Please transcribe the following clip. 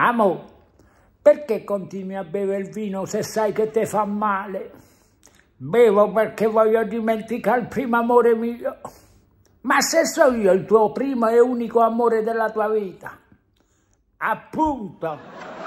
Amo, perché continui a bere il vino se sai che ti fa male? Bevo perché voglio dimenticare il primo amore mio. Ma se so io il tuo primo e unico amore della tua vita? Appunto!